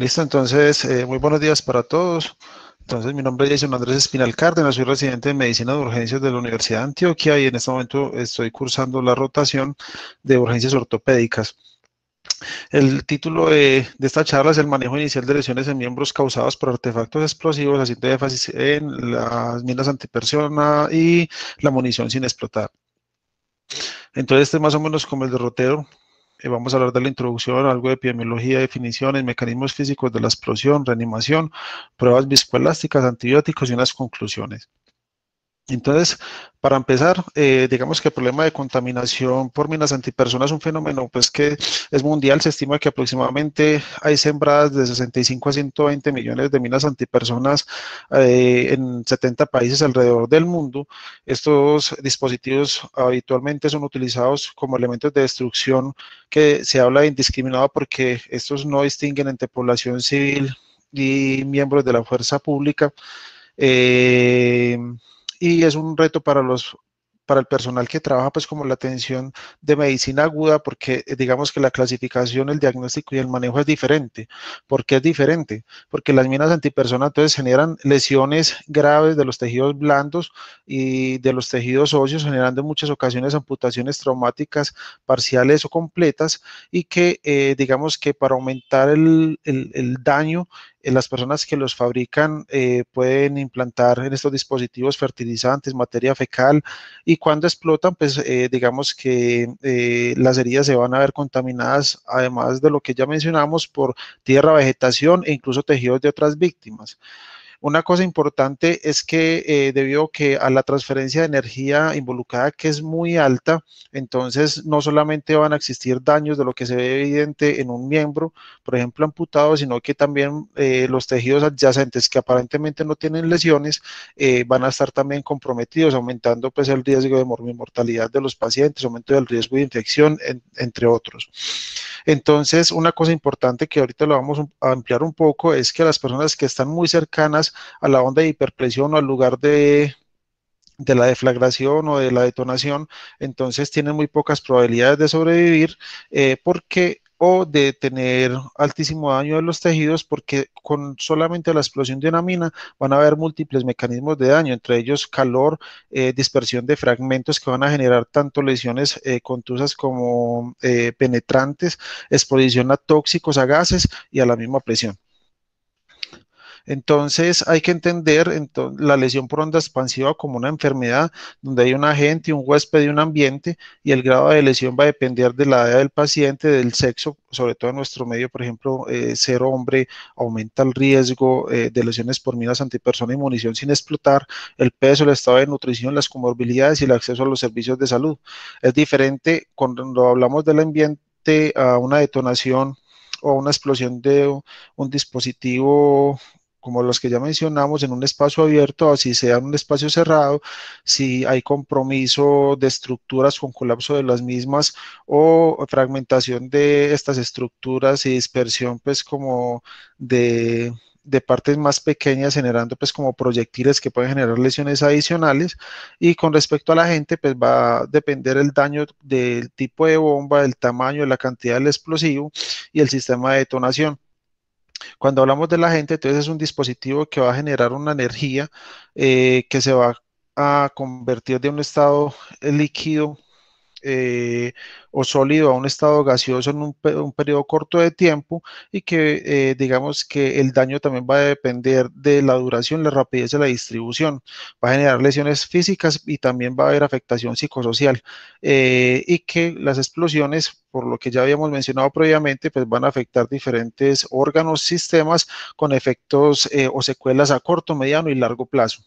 Listo, entonces, eh, muy buenos días para todos. Entonces, mi nombre es Jason Andrés Espinal Cárdenas, soy residente de Medicina de Urgencias de la Universidad de Antioquia y en este momento estoy cursando la rotación de urgencias ortopédicas. El título de, esta charla es el manejo inicial de lesiones en miembros causados por artefactos explosivos, haciendo énfasis en las minas antipersona y la munición sin explotar. Entonces, este es más o menos como el derrotero eh, vamos a hablar de la introducción, algo de epidemiología, definiciones, mecanismos físicos de la explosión, reanimación, pruebas viscoelásticas, antibióticos y unas conclusiones. Entonces, para empezar, eh, digamos que el problema de contaminación por minas antipersonas es un fenómeno pues, que es mundial. Se estima que aproximadamente hay sembradas de 65 a 120 millones de minas antipersonas eh, en 70 países alrededor del mundo. Estos dispositivos habitualmente son utilizados como elementos de destrucción que se habla de indiscriminado porque estos no distinguen entre población civil y miembros de la fuerza pública. Eh, y es un reto para los para el personal que trabaja pues como la atención de medicina aguda porque eh, digamos que la clasificación, el diagnóstico y el manejo es diferente. porque es diferente? Porque las minas antipersona entonces generan lesiones graves de los tejidos blandos y de los tejidos óseos generando en muchas ocasiones amputaciones traumáticas parciales o completas y que eh, digamos que para aumentar el daño las personas que los fabrican eh, pueden implantar en estos dispositivos fertilizantes, materia fecal, y cuando explotan, pues eh, digamos que eh, las heridas se van a ver contaminadas, además de lo que ya mencionamos, por tierra, vegetación e incluso tejidos de otras víctimas. Una cosa importante es que eh, debido que a la transferencia de energía involucrada que es muy alta, entonces no solamente van a existir daños de lo que se ve evidente en un miembro, por ejemplo amputado, sino que también eh, los tejidos adyacentes que aparentemente no tienen lesiones eh, van a estar también comprometidos, aumentando pues el riesgo de mortalidad de los pacientes, aumento del riesgo de infección, entre otros. Entonces, una cosa importante que ahorita lo vamos a ampliar un poco es que las personas que están muy cercanas a la onda de hiperpresión o al lugar de, la deflagración o de la detonación, entonces tienen muy pocas probabilidades de sobrevivir eh, porque o de tener altísimo daño de los tejidos porque con solamente la explosión de una mina van a haber múltiples mecanismos de daño, entre ellos calor, eh, dispersión de fragmentos que van a generar tanto lesiones eh, contusas como eh, penetrantes, exposición a tóxicos, a gases y a la misma presión. Entonces hay que entender la lesión por onda expansiva como una enfermedad donde hay un agente, un huésped y un ambiente y el grado de lesión va a depender de la edad del paciente, del sexo, sobre todo en nuestro medio, por ejemplo, eh, ser hombre aumenta el riesgo eh, de lesiones por minas antipersona y munición sin explotar, el peso, el estado de nutrición, las comorbilidades y el acceso a los servicios de salud. Es diferente cuando hablamos del ambiente a una detonación o una explosión de un dispositivo como los que ya mencionamos, en un espacio abierto, así sea en un espacio cerrado, si hay compromiso de estructuras con colapso de las mismas o fragmentación de estas estructuras y dispersión, pues como de, partes más pequeñas generando pues como proyectiles que pueden generar lesiones adicionales y con respecto a la gente pues va a depender el daño del tipo de bomba, el tamaño, la cantidad del explosivo y el sistema de detonación. Cuando hablamos de la gente, entonces es un dispositivo que va a generar una energía eh, que se va a convertir de un estado eh, líquido eh, o sólido a un estado gaseoso en un, periodo corto de tiempo y que eh, digamos que el daño también va a depender de la duración, la rapidez de la distribución, va a generar lesiones físicas y también va a haber afectación psicosocial eh, y que las explosiones por lo que ya habíamos mencionado previamente, pues van a afectar diferentes órganos, sistemas con efectos o secuelas a corto, mediano y largo plazo.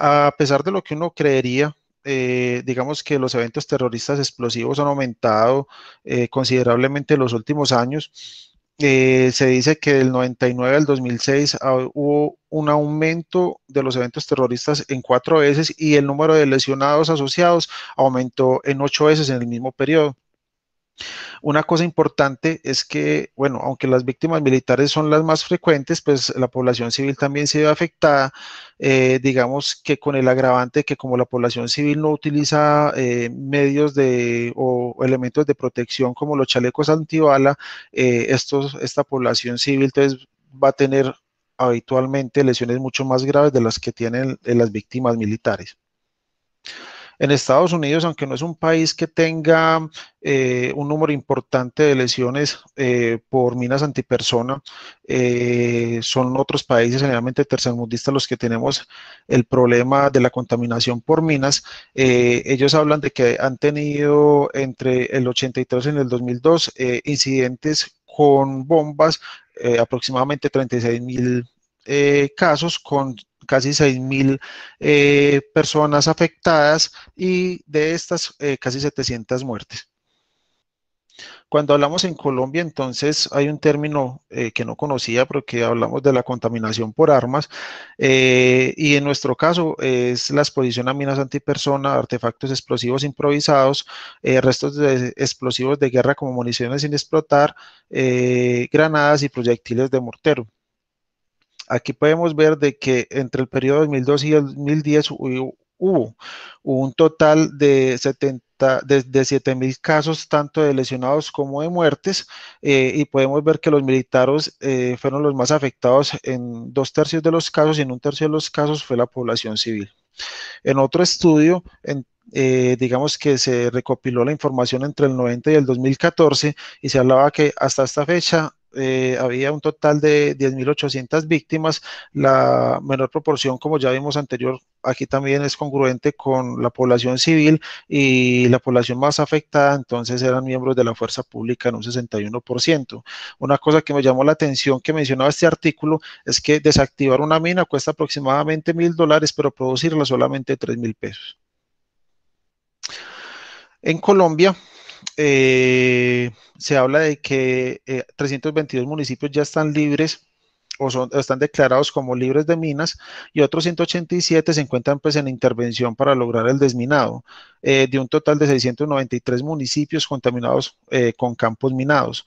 A pesar de lo que uno creería, eh, digamos que los eventos terroristas explosivos han aumentado eh, considerablemente en los últimos años. Eh, se dice que del 99 al 2006 ah, hubo un aumento de los eventos terroristas en cuatro veces y el número de lesionados asociados aumentó en ocho veces en el mismo periodo. Una cosa importante es que, bueno, aunque las víctimas militares son las más frecuentes, pues la población civil también se ve afectada, eh, digamos que con el agravante que como la población civil no utiliza eh, medios de o elementos de protección como los chalecos antibala, eh, esta población civil entonces va a tener habitualmente lesiones mucho más graves de las que tienen las víctimas militares. En Estados Unidos, aunque no es un país que tenga eh, un número importante de lesiones eh, por minas antipersona, eh, son otros países generalmente tercermundistas los que tenemos el problema de la contaminación por minas. ellos hablan de que han tenido entre el 83 y el 2002 incidentes con bombas, aproximadamente 36 mil casos con casi 6.000 eh, personas afectadas y de estas eh, casi 700 muertes. Cuando hablamos en Colombia, entonces hay un término eh, que no conocía, porque hablamos de la contaminación por armas, y en nuestro caso es la exposición a minas antipersona, artefactos explosivos improvisados, restos de explosivos de guerra como municiones sin explotar, granadas y proyectiles de mortero. Aquí podemos ver de que entre el periodo 2002 y el 2010 hubo, un total de 70 de, 7.000 casos tanto de lesionados como de muertes eh, y podemos ver que los militares eh, fueron los más afectados en dos tercios de los casos y en un tercio de los casos fue la población civil. En otro estudio, eh, digamos que se recopiló la información entre el 90 y el 2014 y se hablaba que hasta esta fecha eh, había un total de 10.800 víctimas. La menor proporción, como ya vimos anterior, aquí también es congruente con la población civil y la población más afectada, entonces eran miembros de la fuerza pública en un 61%. Una cosa que me llamó la atención que mencionaba este artículo es que desactivar una mina cuesta aproximadamente mil dólares, pero producirla solamente tres mil pesos. En Colombia, eh, se habla de que 322 eh, municipios ya están libres o, son, están declarados como libres de minas y otros 187 se encuentran pues en intervención para lograr el desminado eh, de un total de 693 municipios contaminados con campos minados.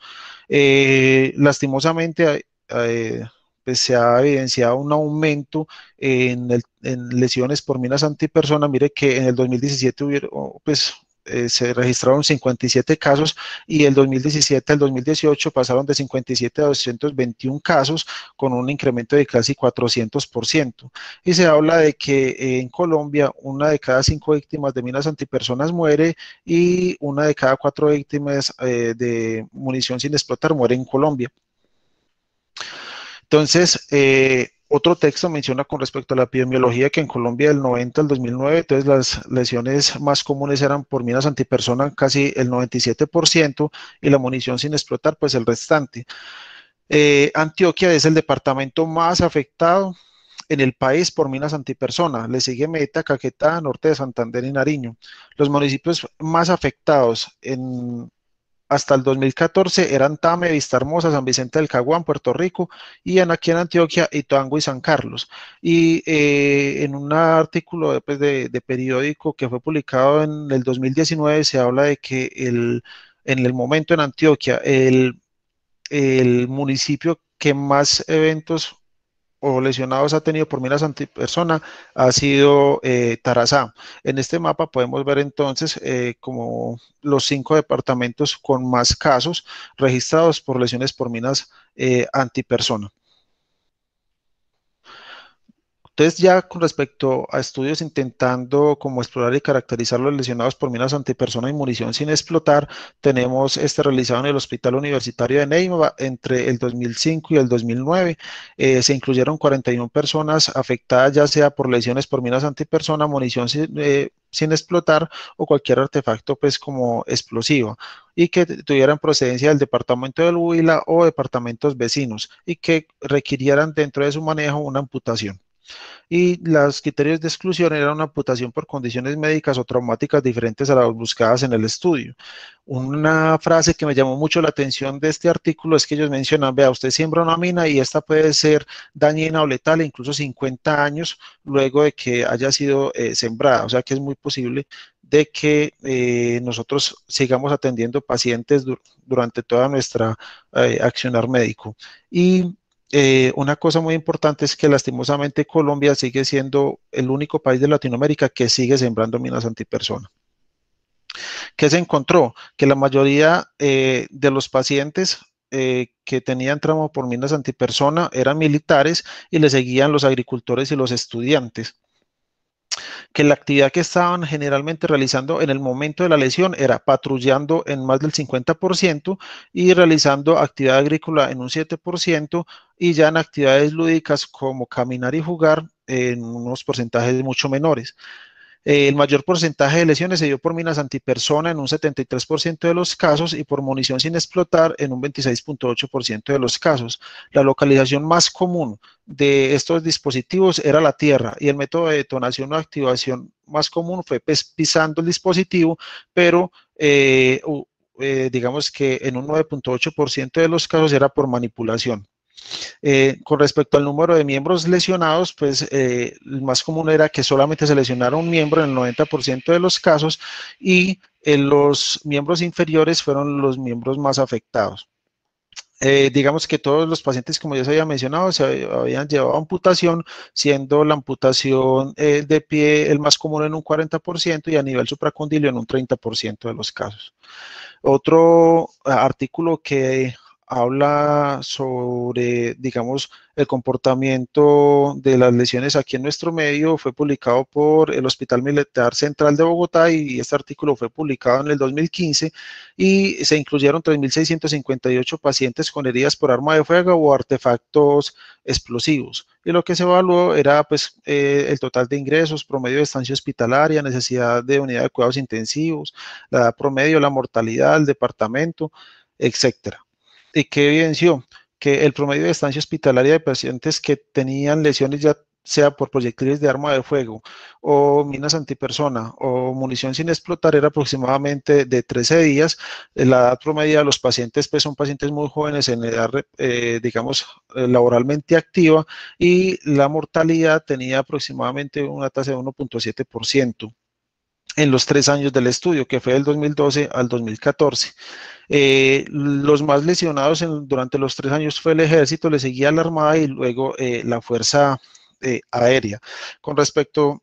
lastimosamente pues, se ha evidenciado un aumento en, lesiones por minas antipersona. Mire que en el 2017 hubo pues, eh, se registraron 57 casos y el 2017 al 2018 pasaron de 57 a 221 casos con un incremento de casi 400%. Y se habla de que eh, en Colombia una de cada cinco víctimas de minas antipersonas muere y una de cada cuatro víctimas eh, de munición sin explotar muere en Colombia. Entonces, otro texto menciona con respecto a la epidemiología que en Colombia del 90 al 2009, entonces las lesiones más comunes eran por minas antipersona casi el 97% y la munición sin explotar pues el restante. Eh, Antioquia es el departamento más afectado en el país por minas antipersona. Le sigue Meta, Caquetá, Norte de Santander y Nariño. Los municipios más afectados en, hasta el 2014 eran Tame, Vista Hermosa, San Vicente del Caguán, Puerto Rico, y en aquí en Antioquia, Ituango y San Carlos. Y eh, en un artículo eh, pues, de, periódico que fue publicado en el 2019 se habla de que el, en el momento en Antioquia, el, el municipio que más eventos o lesionados ha tenido por minas antipersona ha sido eh, En este mapa podemos ver entonces eh, como los cinco departamentos con más casos registrados por lesiones por minas eh, antipersona. Entonces, ya con respecto a estudios intentando como explorar y caracterizar los lesionados por minas antipersona y munición sin explotar, tenemos este realizado en el Hospital Universitario de Neymar entre el 2005 y el 2009. Eh, se incluyeron 41 personas afectadas ya sea por lesiones por minas antipersona, munición eh, sin, explotar o cualquier artefacto pues como explosivo y que tuvieran procedencia del departamento del Huila o departamentos vecinos y que requirieran dentro de su manejo una amputación y los criterios de exclusión eran una amputación por condiciones médicas o traumáticas diferentes a las buscadas en el estudio. Una frase que me llamó mucho la atención de este artículo es que ellos mencionan, vea, usted siembra una mina y esta puede ser dañina o letal incluso 50 años luego de que haya sido eh, sembrada, o sea que es muy posible de que eh, nosotros sigamos atendiendo pacientes durante toda nuestra eh, accionar médico. Y eh, una cosa muy importante es que lastimosamente Colombia sigue siendo el único país de Latinoamérica que sigue sembrando minas antipersona. ¿Qué se encontró? Que la mayoría eh, de los pacientes eh, que tenían tramo por minas antipersona eran militares y le seguían los agricultores y los estudiantes que la actividad que estaban generalmente realizando en el momento de la lesión era patrullando en más del 50% y realizando actividad agrícola en un 7% y ya en actividades lúdicas como caminar y jugar en unos porcentajes mucho menores. Eh, el mayor porcentaje de lesiones se dio por minas antipersona en un 73% de los casos y por munición sin explotar en un 26.8% de los casos. La localización más común de estos dispositivos era la tierra y el método de detonación o activación más común fue pues, pisando el dispositivo, pero eh, eh, digamos que en un 9.8% de los casos era por manipulación. Eh, con respecto al número de miembros lesionados, pues eh, el más común era que solamente se lesionara un miembro en el 90% de los casos y eh, los miembros inferiores fueron los miembros más afectados. digamos que todos los pacientes, como ya se había mencionado, se habían llevado amputación, siendo la amputación de pie el más común en un 40% y a nivel supracondilio en un 30% de los casos. Otro artículo que habla sobre, digamos, el comportamiento de las lesiones aquí en nuestro medio. Fue publicado por el Hospital Militar Central de Bogotá y este artículo fue publicado en el 2015 y se incluyeron 3.658 pacientes con heridas por arma de fuego o artefactos explosivos. Y lo que se evaluó era pues, eh, el total de ingresos, promedio de estancia hospitalaria, necesidad de unidad de cuidados intensivos, la edad promedio, la mortalidad, el departamento, etcétera y que evidenció que el promedio de estancia hospitalaria de pacientes que tenían lesiones ya sea por proyectiles de arma de fuego o minas antipersona o munición sin explotar era aproximadamente de 13 días. La edad promedio de los pacientes pues, son pacientes muy jóvenes en edad, eh, digamos, eh, laboralmente activa y la mortalidad tenía aproximadamente una tasa de 1.7% en los tres años del estudio, que fue del 2012 al 2014. Eh, los más lesionados durante los tres años fue el ejército, le seguía la armada y luego eh, la fuerza eh, aérea. Con respecto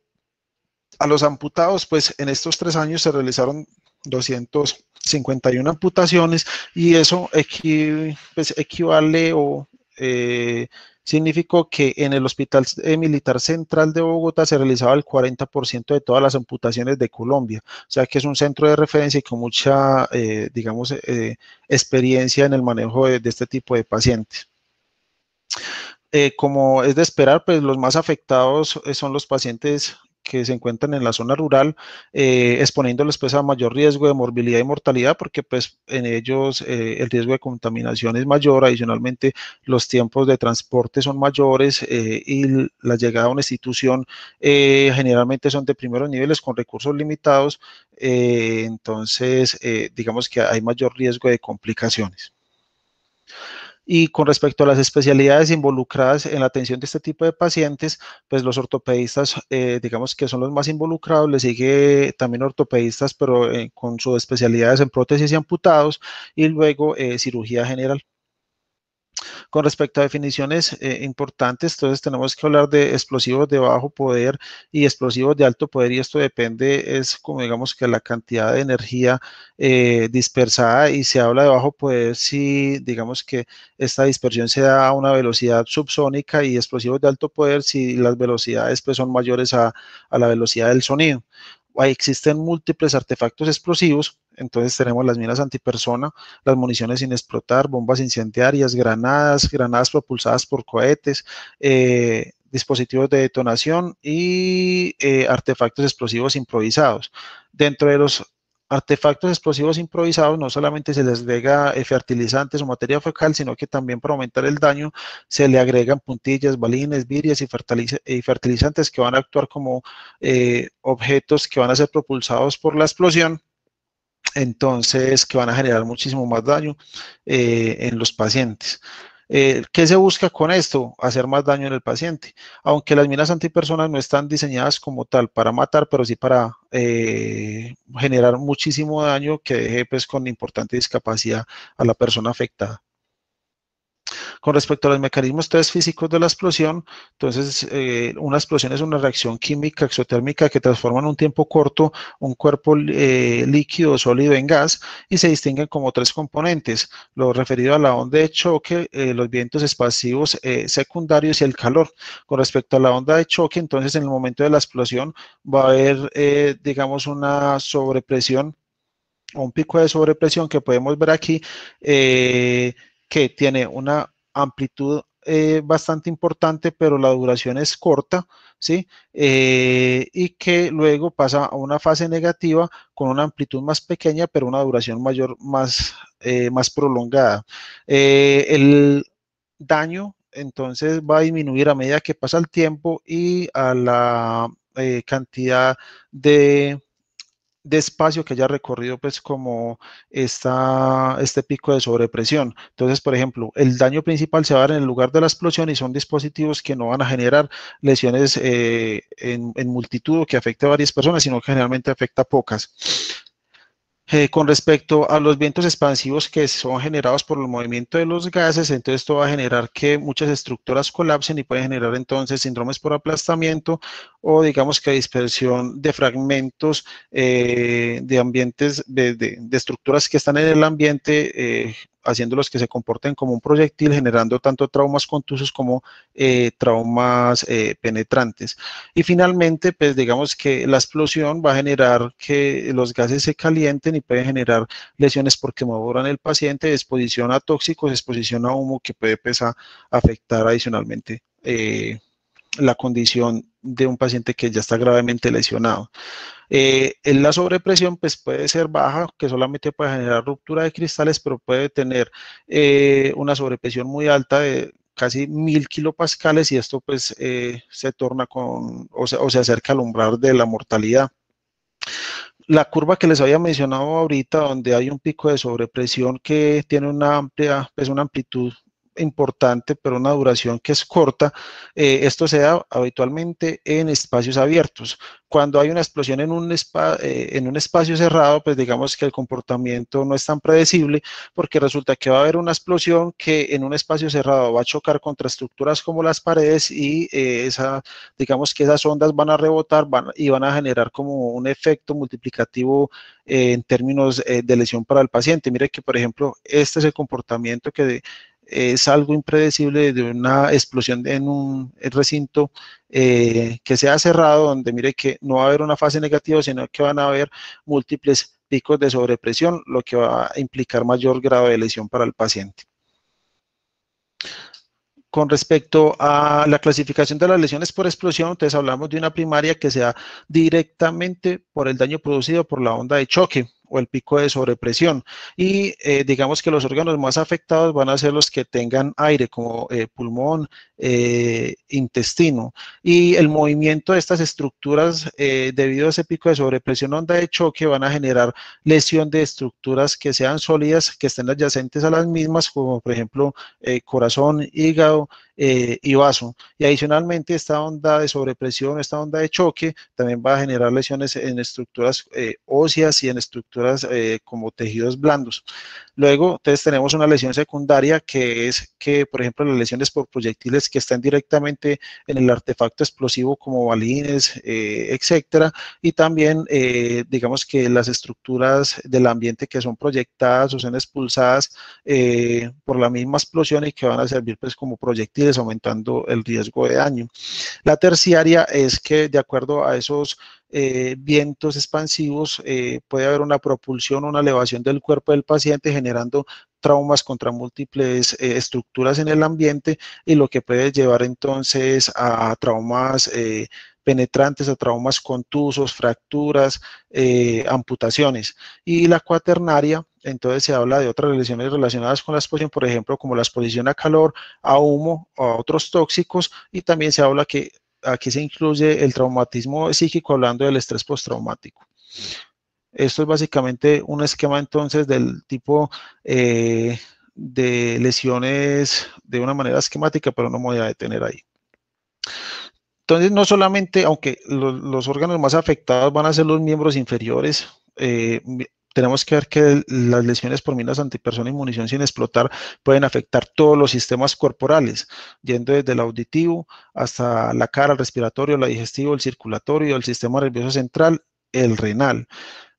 a los amputados, pues en estos tres años se realizaron 251 amputaciones y eso pues, equivale o significó que en el Hospital eh, Militar Central de Bogotá se realizaba el 40% de todas las amputaciones de Colombia, o sea que es un centro de referencia y con mucha, eh, digamos, eh, experiencia en el manejo de, este tipo de pacientes. como es de esperar, pues los más afectados son los pacientes que se encuentran en la zona rural, eh, exponiéndoles pues a mayor riesgo de morbilidad y mortalidad, porque pues en ellos eh, el riesgo de contaminación es mayor, adicionalmente los tiempos de transporte son mayores eh, y la llegada a una institución eh, generalmente son de primeros niveles con recursos limitados, entonces digamos que hay mayor riesgo de complicaciones. Y con respecto a las especialidades involucradas en la atención de este tipo de pacientes, pues los ortopedistas, eh, digamos que son los más involucrados, le sigue también ortopedistas, pero eh, con sus especialidades en prótesis y amputados, y luego eh, cirugía general. Con respecto a definiciones eh, importantes, entonces tenemos que hablar de explosivos de bajo poder y explosivos de alto poder y esto depende, es como digamos que la cantidad de energía eh, dispersada y se habla de bajo poder si digamos que esta dispersión se da a una velocidad subsónica y explosivos de alto poder si las velocidades pues son mayores a, a la velocidad del sonido existen múltiples artefactos explosivos, entonces tenemos las minas antipersona, las municiones sin explotar, bombas incendiarias, granadas, granadas propulsadas por cohetes, eh, dispositivos de detonación y eh, artefactos explosivos improvisados. Dentro de los artefactos explosivos improvisados no solamente se les agrega fertilizantes o materia fecal, sino que también para aumentar el daño se le agregan puntillas, balines, virias y, fertilizantes que van a actuar como eh, objetos que van a ser propulsados por la explosión, entonces que van a generar muchísimo más daño eh, en los pacientes. Eh, ¿Qué se busca con esto? Hacer más daño en el paciente. Aunque las minas antipersonas no están diseñadas como tal para matar, pero sí para eh, generar muchísimo daño que deje pues, con importante discapacidad a la persona afectada. Con respecto a los mecanismos tres físicos de la explosión, entonces eh, una explosión es una reacción química exotérmica que transforma en un tiempo corto un cuerpo eh, líquido, sólido en gas y se distinguen como tres componentes, lo referido a la onda de choque, eh, los vientos expansivos secundarios y el calor. Con respecto a la onda de choque, entonces en el momento de la explosión va a haber, digamos, una sobrepresión un pico de sobrepresión que podemos ver aquí, que tiene una amplitud eh, bastante importante, pero la duración es corta, ¿sí? Eh, y que luego pasa a una fase negativa con una amplitud más pequeña, pero una duración mayor, más, eh, más prolongada. el daño, entonces, va a disminuir a medida que pasa el tiempo y a la cantidad de de espacio que haya recorrido pues como esta, este pico de sobrepresión. Entonces, por ejemplo, el daño principal se va a dar en el lugar de la explosión y son dispositivos que no van a generar lesiones eh, en, en multitud o que afecte a varias personas, sino que generalmente afecta a pocas. Eh, con respecto a los vientos expansivos que son generados por el movimiento de los gases, entonces esto va a generar que muchas estructuras colapsen y pueden generar entonces síndromes por aplastamiento o digamos que dispersión de fragmentos eh, de ambientes, de, estructuras que están en el ambiente, eh, haciéndolos que se comporten como un proyectil, generando tanto traumas contusos como eh, traumas eh, penetrantes. Y finalmente, pues digamos que la explosión va a generar que los gases se calienten y pueden generar lesiones porque quemadura el paciente, exposición a tóxicos, exposición a humo que puede pues, afectar adicionalmente eh, la condición de un paciente que ya está gravemente lesionado. Eh, en la sobrepresión pues, puede ser baja, que solamente puede generar ruptura de cristales, pero puede tener eh, una sobrepresión muy alta de casi mil kilopascales y esto pues eh, se torna con o se, acerca al umbral de la mortalidad. La curva que les había mencionado ahorita, donde hay un pico de sobrepresión que tiene una amplia, pues una amplitud importante, pero una duración que es corta, eh, esto se da habitualmente en espacios abiertos. Cuando hay una explosión en un, eh, en un espacio cerrado, pues digamos que el comportamiento no es tan predecible porque resulta que va a haber una explosión que en un espacio cerrado va a chocar contra estructuras como las paredes y eh, esa, digamos que esas ondas van a rebotar y van a generar como un efecto multiplicativo en términos de lesión para el paciente. Mire que, por ejemplo, este es el comportamiento que... De, es algo impredecible de una explosión en un recinto eh, que sea cerrado, donde mire que no va a haber una fase negativa, sino que van a haber múltiples picos de sobrepresión, lo que va a implicar mayor grado de lesión para el paciente. Con respecto a la clasificación de las lesiones por explosión, entonces hablamos de una primaria que sea directamente por el daño producido por la onda de choque, o el pico de sobrepresión. Y eh, digamos que los órganos más afectados van a ser los que tengan aire, como eh, pulmón, eh, intestino. Y el movimiento de estas estructuras debido a ese pico de sobrepresión onda de choque van a generar lesión de estructuras que sean sólidas, que estén adyacentes a las mismas, como por ejemplo corazón, hígado, y vaso. Y adicionalmente esta onda de sobrepresión, esta onda de choque, también va a generar lesiones en estructuras óseas y en estructuras eh, como tejidos blandos. Luego, entonces tenemos una lesión secundaria que es que, por ejemplo, las lesiones por proyectiles que están directamente en el artefacto explosivo como balines, eh, etcétera, y también, eh, digamos que las estructuras del ambiente que son proyectadas o son expulsadas por la misma explosión y que van a servir pues como proyectiles aumentando el riesgo de daño. La terciaria es que de acuerdo a esos eh, vientos expansivos, eh, puede haber una propulsión, o una elevación del cuerpo del paciente generando traumas contra múltiples eh, estructuras en el ambiente y lo que puede llevar entonces a, traumas penetrantes a traumas contusos, fracturas, amputaciones. Y la cuaternaria, entonces se habla de otras lesiones relacionadas con la exposición, por ejemplo, como la exposición a calor, a humo, a otros tóxicos, y también se habla que aquí se incluye el traumatismo psíquico hablando del estrés postraumático. Esto es básicamente un esquema entonces del tipo eh, de lesiones de una manera esquemática, pero no me voy a detener ahí. Entonces, no solamente, aunque los órganos más afectados van a ser los miembros inferiores, eh, tenemos que ver que las lesiones por minas antipersona y munición sin explotar pueden afectar todos los sistemas corporales, yendo desde el auditivo hasta la cara, el respiratorio, la digestivo, el circulatorio, el sistema nervioso central, el renal.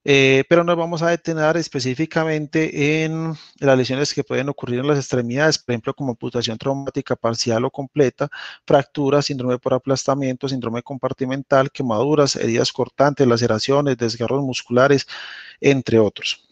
Eh, pero nos vamos a detener específicamente en las lesiones que pueden ocurrir en las extremidades, por ejemplo, como amputación traumática parcial o completa, fracturas, síndrome por aplastamiento, síndrome compartimental, quemaduras, heridas cortantes, laceraciones, desgarros musculares, entre otros.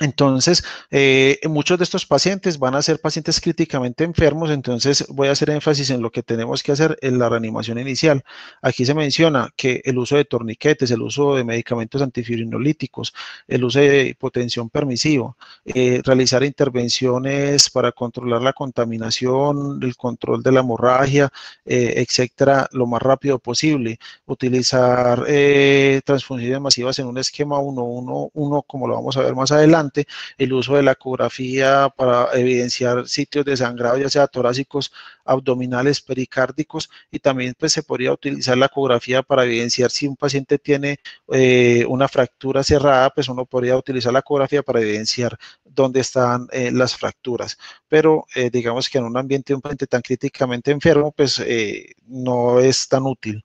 Entonces, eh, muchos de estos pacientes van a ser pacientes críticamente enfermos, entonces voy a hacer énfasis en lo que tenemos que hacer en la reanimación inicial. Aquí se menciona que el uso de torniquetes, el uso de medicamentos antifibrinolíticos, el uso de hipotensión permisiva, eh, realizar intervenciones para controlar la contaminación, el control de la hemorragia, eh, etcétera, lo más rápido posible, utilizar eh, transfusiones masivas en un esquema 1-1-1 como lo vamos a ver más adelante el uso de la ecografía para evidenciar sitios de sangrado, ya sea torácicos, abdominales, pericárdicos, y también pues, se podría utilizar la ecografía para evidenciar si un paciente tiene eh, una fractura cerrada, pues uno podría utilizar la ecografía para evidenciar dónde están eh, las fracturas. Pero eh, digamos que en un ambiente de un paciente tan críticamente enfermo, pues no es tan útil.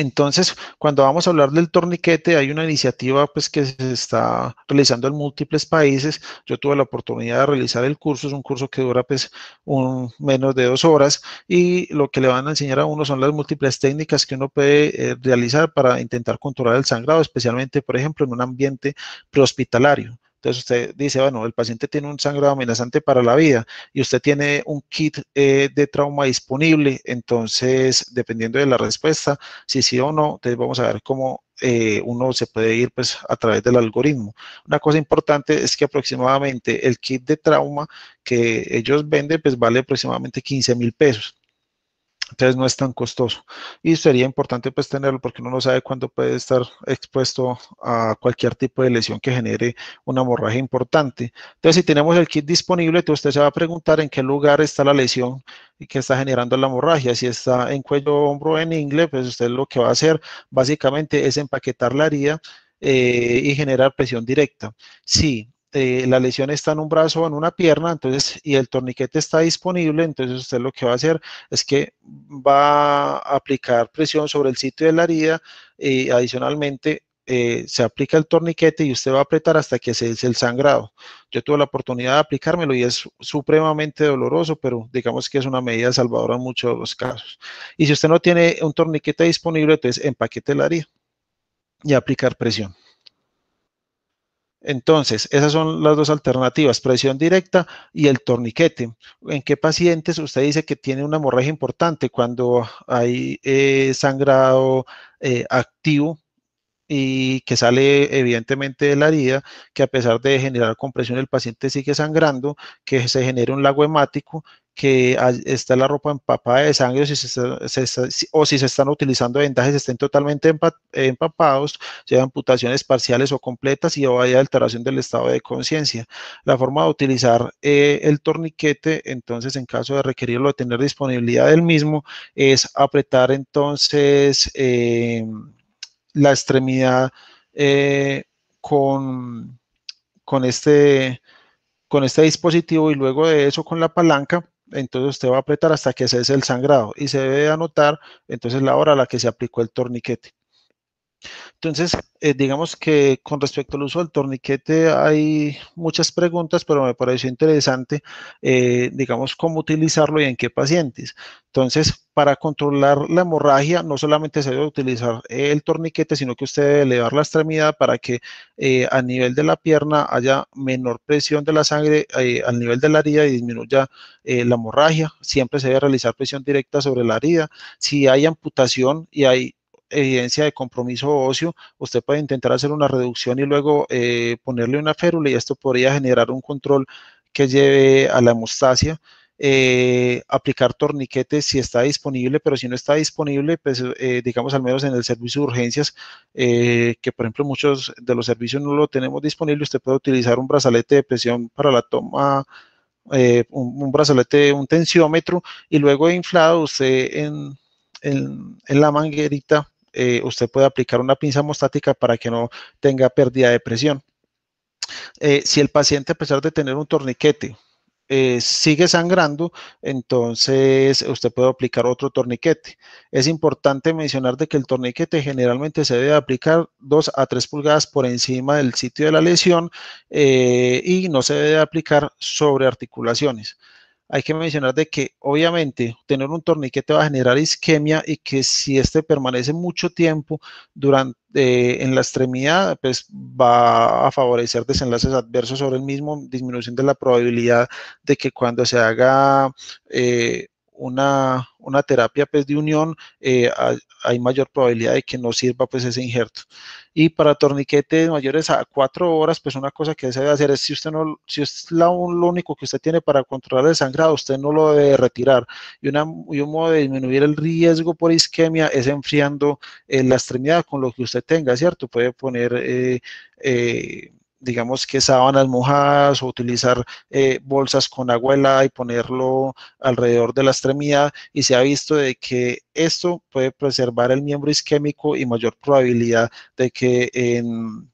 Entonces, cuando vamos a hablar del torniquete, hay una iniciativa pues, que se está realizando en múltiples países. Yo tuve la oportunidad de realizar el curso, es un curso que dura pues, un, menos de dos horas y lo que le van a enseñar a uno son las múltiples técnicas que uno puede eh, realizar para intentar controlar el sangrado, especialmente, por ejemplo, en un ambiente prehospitalario. Entonces usted dice, bueno, el paciente tiene un sangrado amenazante para la vida y usted tiene un kit eh, de trauma disponible, entonces dependiendo de la respuesta, si sí o no, entonces vamos a ver cómo eh, uno se puede ir pues a través del algoritmo. Una cosa importante es que aproximadamente el kit de trauma que ellos venden pues vale aproximadamente 15 mil pesos. Entonces no es tan costoso y sería importante pues tenerlo porque uno no sabe cuándo puede estar expuesto a cualquier tipo de lesión que genere una hemorragia importante. Entonces si tenemos el kit disponible, usted se va a preguntar en qué lugar está la lesión y que está generando la hemorragia. Si está en cuello, hombro, en inglés pues usted lo que va a hacer básicamente es empaquetar la herida eh, y generar presión directa. Sí. Eh, la lesión está en un brazo o en una pierna, entonces, y el torniquete está disponible, entonces usted lo que va a hacer es que va a aplicar presión sobre el sitio de la herida y eh, adicionalmente eh, se aplica el torniquete y usted va a apretar hasta que se des el sangrado. Yo tuve la oportunidad de aplicármelo y es supremamente doloroso, pero digamos que es una medida salvadora en muchos de los casos. Y si usted no tiene un torniquete disponible, entonces empaquete la herida y aplicar presión. Entonces, esas son las dos alternativas, presión directa y el torniquete. ¿En qué pacientes usted dice que tiene una hemorragia importante cuando hay eh, sangrado eh, activo y que sale evidentemente de la herida, que a pesar de generar compresión el paciente sigue sangrando, que se genere un lago hemático que está la ropa empapada de sangre o si se, están utilizando vendajes estén totalmente empapados, sean amputaciones parciales o completas y o haya alteración del estado de conciencia. La forma de utilizar eh, el torniquete, entonces en caso de requerirlo, de tener disponibilidad del mismo, es apretar entonces eh, la extremidad eh, con, con, este, con este dispositivo y luego de eso con la palanca entonces usted va a apretar hasta que cese el sangrado y se debe anotar entonces la hora a la que se aplicó el torniquete. Entonces, eh, digamos que con respecto al uso del torniquete hay muchas preguntas, pero me pareció interesante, eh, digamos, cómo utilizarlo y en qué pacientes. Entonces, para controlar la hemorragia, no solamente se debe utilizar el torniquete, sino que usted debe elevar la extremidad para que eh, a nivel de la pierna haya menor presión de la sangre al nivel de la herida y disminuya la hemorragia. Siempre se debe realizar presión directa sobre la herida. Si hay amputación y hay evidencia de compromiso óseo, usted puede intentar hacer una reducción y luego eh, ponerle una férula y esto podría generar un control que lleve a la hemostasia. Eh, aplicar torniquetes si está disponible, pero si no está disponible, pues eh, digamos al menos en el servicio de urgencias, que por ejemplo muchos de los servicios no lo tenemos disponible, usted puede utilizar un brazalete de presión para la toma, un, brazalete, un tensiómetro, y luego inflado usted en la manguerita eh, usted puede aplicar una pinza hemostática para que no tenga pérdida de presión. Eh, si el paciente, a pesar de tener un torniquete, eh, sigue sangrando, entonces usted puede aplicar otro torniquete. Es importante mencionar de que el torniquete generalmente se debe aplicar 2 a 3 pulgadas por encima del sitio de la lesión y no se debe aplicar sobre articulaciones hay que mencionar de que obviamente tener un torniquete va a generar isquemia y que si este permanece mucho tiempo durante, eh, en la extremidad, pues va a favorecer desenlaces adversos sobre el mismo, disminución de la probabilidad de que cuando se haga eh, una, una terapia pues, de unión, eh, hay mayor probabilidad de que no sirva pues, ese injerto. Y para torniquetes mayores a cuatro horas, pues una cosa que se debe hacer es si usted no, si es la, lo único que usted tiene para controlar el sangrado, usted no lo debe retirar. Y, una, un modo de disminuir el riesgo por isquemia es enfriando eh, la extremidad con lo que usted tenga, ¿cierto? Puede poner eh, digamos que sábanas mojadas o utilizar eh, bolsas con agua helada y ponerlo alrededor de la extremidad y se ha visto de que esto puede preservar el miembro isquémico y mayor probabilidad de que en,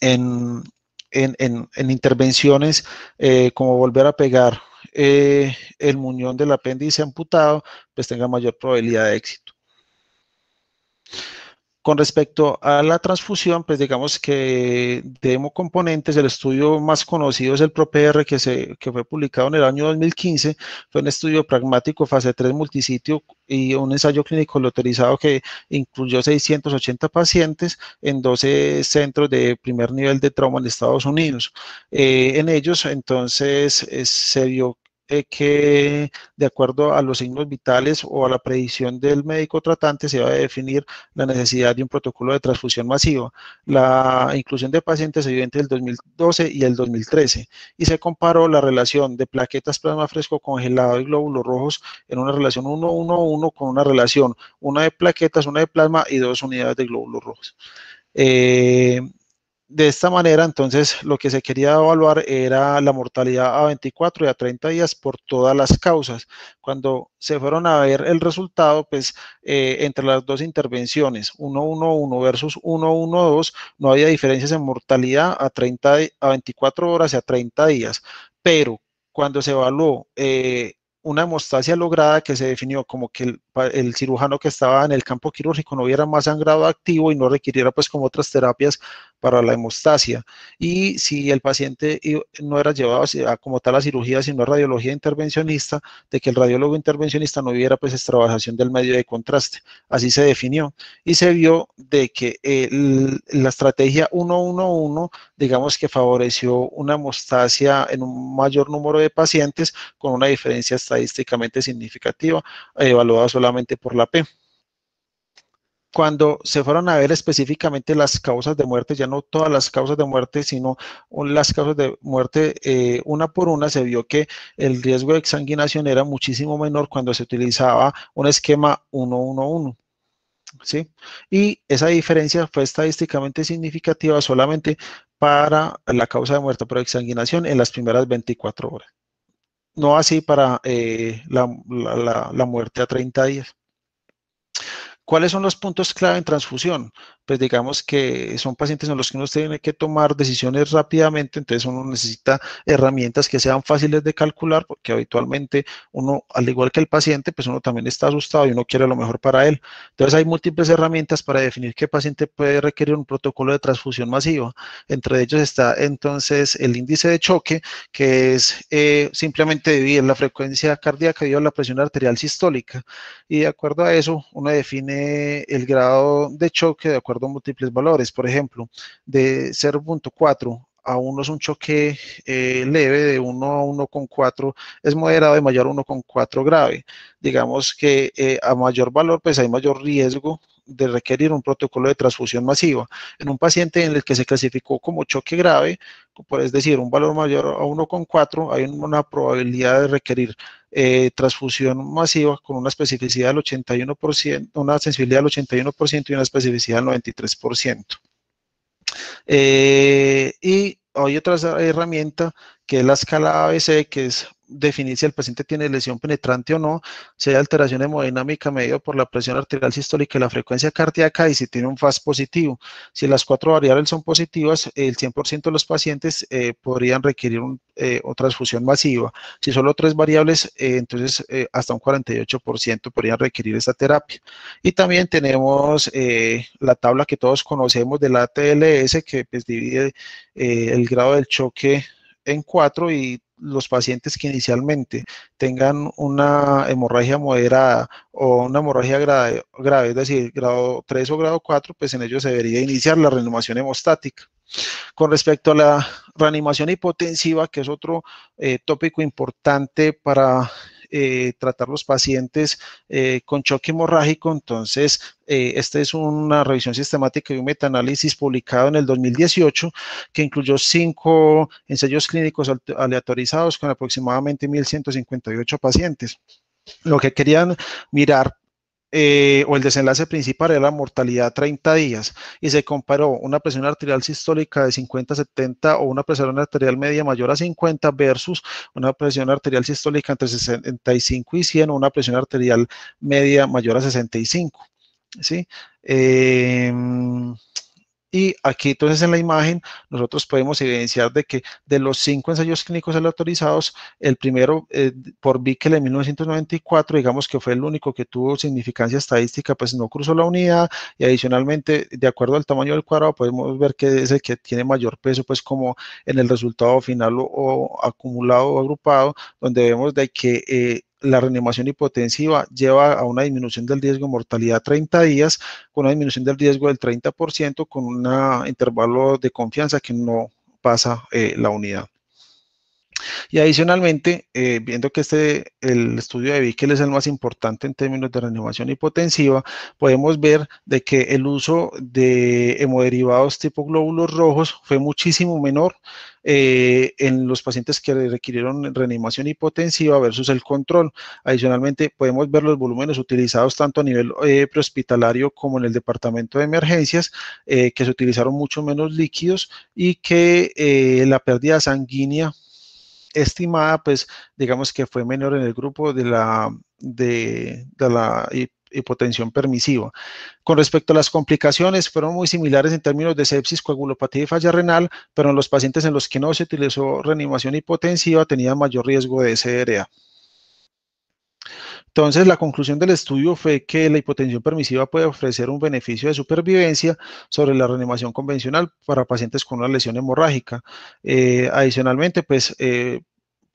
en, intervenciones eh, como volver a pegar eh, el muñón del apéndice amputado pues tenga mayor probabilidad de éxito. Con respecto a la transfusión, pues digamos que de hemocomponentes, el estudio más conocido es el ProPR que, se, que fue publicado en el año 2015, fue un estudio pragmático fase 3 multisitio y un ensayo clínico loterizado que incluyó 680 pacientes en 12 centros de primer nivel de trauma en Estados Unidos. Eh, en ellos entonces eh, se vio eh, que de acuerdo a los signos vitales o a la predicción del médico tratante se va a definir la necesidad de un protocolo de transfusión masiva. La inclusión de pacientes se dio entre el 2012 y el 2013 y se comparó la relación de plaquetas, plasma fresco congelado y glóbulos rojos en una relación 1-1-1 con una relación una de plaquetas, una de plasma y dos unidades de glóbulos rojos. Eh, de esta manera, entonces, lo que se quería evaluar era la mortalidad a 24 y a 30 días por todas las causas. Cuando se fueron a ver el resultado, pues, eh, entre las dos intervenciones, 111 versus 112, no había diferencias en mortalidad a, 30, a 24 horas y a 30 días. Pero cuando se evaluó eh, una hemostasia lograda que se definió como que el, el, cirujano que estaba en el campo quirúrgico no hubiera más sangrado activo y no requiriera pues como otras terapias para la hemostasia. Y si el paciente no era llevado como tal a cirugía, sino a radiología intervencionista, de que el radiólogo intervencionista no hubiera pues extravasación del medio de contraste. Así se definió. Y se vio de que la estrategia 111, digamos que favoreció una hemostasia en un mayor número de pacientes con una diferencia estadísticamente significativa, eh, evaluada solamente por la P cuando se fueron a ver específicamente las causas de muerte, ya no todas las causas de muerte, sino las causas de muerte eh, una por una, se vio que el riesgo de exsanguinación era muchísimo menor cuando se utilizaba un esquema 111. ¿sí? Y esa diferencia fue estadísticamente significativa solamente para la causa de muerte por exsanguinación en las primeras 24 horas. No así para eh, la muerte a 30 días. ¿Cuáles son los puntos clave en transfusión? pues digamos que son pacientes en los que uno tiene que tomar decisiones rápidamente, entonces uno necesita herramientas que sean fáciles de calcular, porque habitualmente uno, al igual que el paciente, pues uno también está asustado y uno quiere lo mejor para él. Entonces hay múltiples herramientas para definir qué paciente puede requerir un protocolo de transfusión masiva. Entre ellos está entonces el índice de choque, que es eh, simplemente dividir la frecuencia cardíaca debido la presión arterial sistólica. Y de acuerdo a eso, uno define el grado de choque de acuerdo dos múltiples valores. Por ejemplo, de 0.4 a 1 es un choque eh, leve, de 1 a 1,4 es moderado, de mayor 1,4 grave. Digamos que eh, a mayor valor, pues hay mayor riesgo de requerir un protocolo de transfusión masiva. En un paciente en el que se clasificó como choque grave, es decir, un valor mayor a 1,4, hay una probabilidad de requerir eh, transfusión masiva con una especificidad del 81%, una sensibilidad del 81% y una especificidad del 93%. Eh, y hay otra herramienta que es la escala ABC, que es definir si el paciente tiene lesión penetrante o no, si hay alteración hemodinámica medida por la presión arterial sistólica y la frecuencia cardíaca y si tiene un FAS positivo. Si las cuatro variables son positivas, el 100% de los pacientes eh, podrían requerir un, eh, transfusión masiva. Si solo tres variables, eh, entonces hasta un 48% podrían requerir esta terapia. Y también tenemos la tabla que todos conocemos de la TLS que pues divide el grado del choque en cuatro y los pacientes que inicialmente tengan una hemorragia moderada o una hemorragia grave, es decir, grado 3 o grado 4, pues en ellos se debería iniciar la reanimación hemostática. Con respecto a la reanimación hipotensiva, que es otro eh, tópico importante para eh, tratar los pacientes eh, con choque hemorrágico. Entonces, eh, esta es una revisión sistemática y un metaanálisis publicado en el 2018 que incluyó cinco ensayos clínicos aleatorizados con aproximadamente 1.158 pacientes. Lo que querían mirar eh, o el desenlace principal era la mortalidad a 30 días y se comparó una presión arterial sistólica de 50 a 70 o una presión arterial media mayor a 50 versus una presión arterial sistólica entre 65 y 100 o una presión arterial media mayor a 65. ¿sí? Em, y aquí entonces en la imagen nosotros podemos evidenciar de que de los cinco ensayos clínicos autorizados, el primero eh, por Bickel en 1994, digamos que fue el único que tuvo significancia estadística, pues no cruzó la unidad y adicionalmente de acuerdo al tamaño del cuadrado podemos ver que es el que tiene mayor peso pues como en el resultado final o, acumulado o agrupado, donde vemos de que eh, la reanimación hipotensiva lleva a una disminución del riesgo de mortalidad 30 días, con una disminución del riesgo del 30%, con un intervalo de confianza que no pasa eh, la unidad. Y adicionalmente, eh, viendo que este, el estudio de Bickel es el más importante en términos de reanimación hipotensiva, podemos ver de que el uso de hemoderivados tipo glóbulos rojos fue muchísimo menor eh, en los pacientes que requirieron reanimación hipotensiva versus el control. Adicionalmente, podemos ver los volúmenes utilizados tanto a nivel eh, prehospitalario como en el departamento de emergencias, que se utilizaron mucho menos líquidos y que la pérdida sanguínea estimada, pues digamos que fue menor en el grupo de la, de, la hipotensión permisiva. Con respecto a las complicaciones, fueron muy similares en términos de sepsis, coagulopatía y falla renal, pero en los pacientes en los que no se utilizó reanimación hipotensiva tenía mayor riesgo de SDRA. Entonces, la conclusión del estudio fue que la hipotensión permisiva puede ofrecer un beneficio de supervivencia sobre la reanimación convencional para pacientes con una lesión hemorrágica. Eh, adicionalmente, pues eh,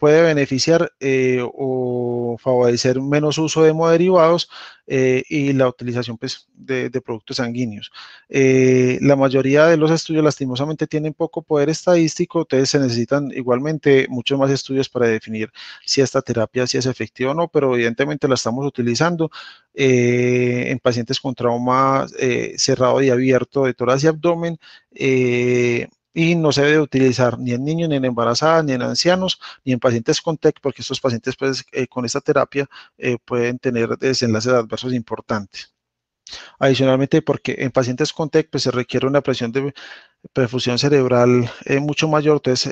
puede beneficiar eh, o favorecer menos uso de hemoderivados eh, y la utilización pues, de, productos sanguíneos. Eh, la mayoría de los estudios lastimosamente tienen poco poder estadístico, entonces se necesitan igualmente muchos más estudios para definir si esta terapia si es efectiva o no, pero evidentemente la estamos utilizando en pacientes con trauma cerrado y abierto de tórax y abdomen y no se debe utilizar ni en niños, ni en embarazadas, ni en ancianos, ni en pacientes con TEC, porque estos pacientes pues, eh, con esta terapia eh, pueden tener desenlaces adversos importantes. Adicionalmente, porque en pacientes con TEC pues, se requiere una presión de perfusión cerebral eh, mucho mayor, entonces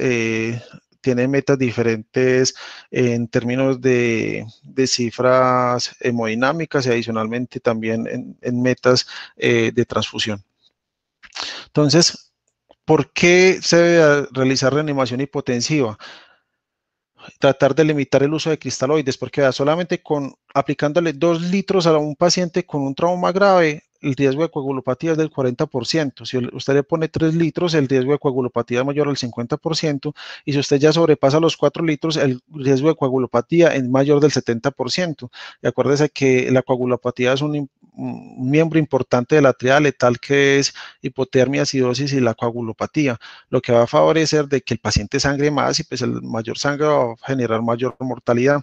tiene metas diferentes en términos de, cifras hemodinámicas y adicionalmente también en, en metas de transfusión. Entonces, ¿Por qué se debe realizar reanimación hipotensiva? Tratar de limitar el uso de cristaloides, porque solamente con aplicándole dos litros a un paciente con un trauma grave el riesgo de coagulopatía es del 40%. Si usted le pone 3 litros, el riesgo de coagulopatía es mayor al 50%. Y si usted ya sobrepasa los 4 litros, el riesgo de coagulopatía es mayor del 70%. Y acuérdese que la coagulopatía es un, miembro importante de la triada letal que es hipotermia, acidosis y la coagulopatía, lo que va a favorecer de que el paciente sangre más y pues el mayor sangre va a generar mayor mortalidad.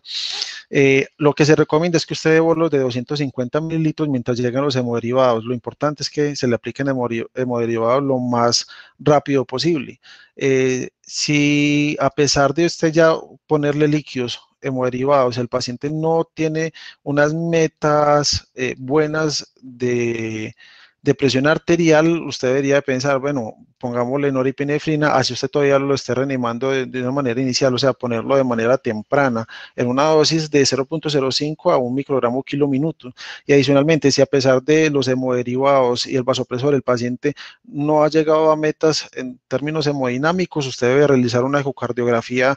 Eh, lo que se recomienda es que usted dé los de 250 mililitros mientras llegan los hemoderivados. Lo importante es que se le apliquen hemoderivados lo más rápido posible. Eh, si a pesar de usted ya ponerle líquidos hemoderivados, el paciente no tiene unas metas eh, buenas de, de presión arterial, usted debería pensar, bueno, pongámosle noripinefrina, así usted todavía lo esté reanimando de, una manera inicial, o sea, ponerlo de manera temprana, en una dosis de 0.05 a 1 microgramo kilo minuto. Y adicionalmente, si a pesar de los hemoderivados y el vasopresor, el paciente no ha llegado a metas en términos hemodinámicos, usted debe realizar una ecocardiografía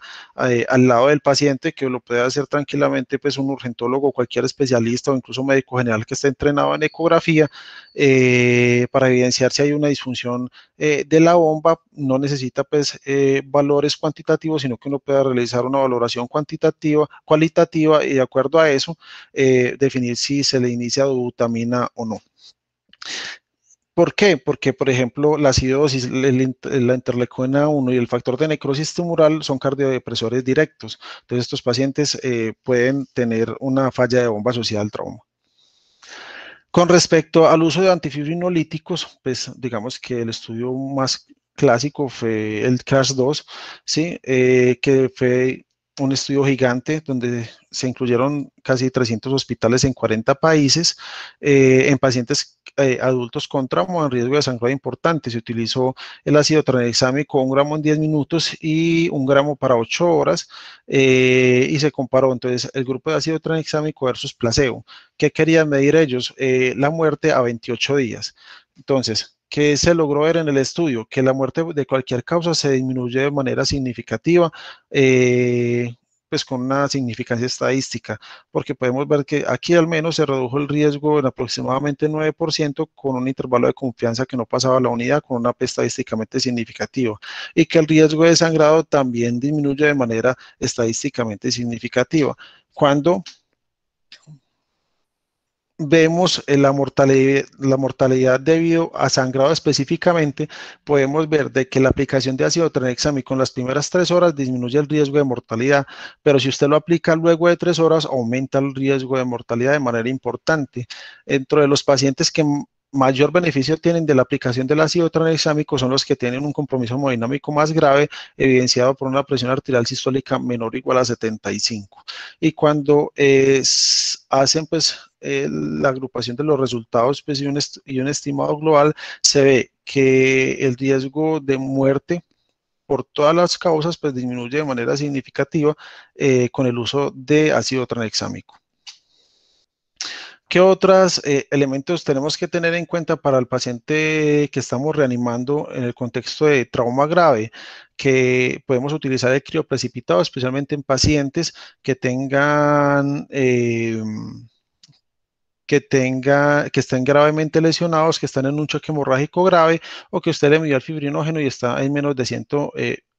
eh, al lado del paciente, que lo puede hacer tranquilamente pues un urgentólogo, cualquier especialista o incluso médico general que esté entrenado en ecografía, eh, para evidenciar si hay una disfunción eh, de la bomba no necesita pues eh, valores cuantitativos, sino que uno pueda realizar una valoración cuantitativa, cualitativa y de acuerdo a eso eh, definir si se le inicia dutamina o no. ¿Por qué? Porque, por ejemplo, la acidosis, la interleucina 1 y el factor de necrosis tumoral son cardiodepresores directos. Entonces, estos pacientes eh, pueden tener una falla de bomba asociada al trauma. Con respecto al uso de antifibrinolíticos, pues digamos que el estudio más clásico fue el crash 2 ¿sí? Eh, que fue un estudio gigante donde se incluyeron casi 300 hospitales en 40 países eh, en pacientes eh, adultos con trauma en riesgo de sangrado importante. Se utilizó el ácido tranexámico, un gramo en 10 minutos y un gramo para 8 horas eh, y se comparó entonces el grupo de ácido tranexámico versus placebo. ¿Qué querían medir ellos? la muerte a 28 días. Entonces, que se logró ver en el estudio, que la muerte de cualquier causa se disminuye de manera significativa, eh, pues con una significancia estadística, porque podemos ver que aquí al menos se redujo el riesgo en aproximadamente 9% con un intervalo de confianza que no pasaba la unidad con una P estadísticamente significativa y que el riesgo de sangrado también disminuye de manera estadísticamente significativa. Cuando vemos eh, la mortalidad, la mortalidad debido a sangrado específicamente, podemos ver de que la aplicación de ácido tranexámico en las primeras tres horas disminuye el riesgo de mortalidad, pero si usted lo aplica luego de tres horas, aumenta el riesgo de mortalidad de manera importante. Dentro de los pacientes que mayor beneficio tienen de la aplicación del ácido tranexámico son los que tienen un compromiso hemodinámico más grave, evidenciado por una presión arterial sistólica menor o igual a 75. Y cuando es eh, hacen pues eh, la agrupación de los resultados pues, y, un estimado global, se ve que el riesgo de muerte por todas las causas pues disminuye de manera significativa eh, con el uso de ácido tranexámico. ¿Qué otros eh, elementos tenemos que tener en cuenta para el paciente que estamos reanimando en el contexto de trauma grave? Que podemos utilizar el crioprecipitado, especialmente en pacientes que tengan... Em, que, tenga, que estén gravemente lesionados, que están en un choque hemorrágico grave o que usted le midió el fibrinógeno y está en menos de 100,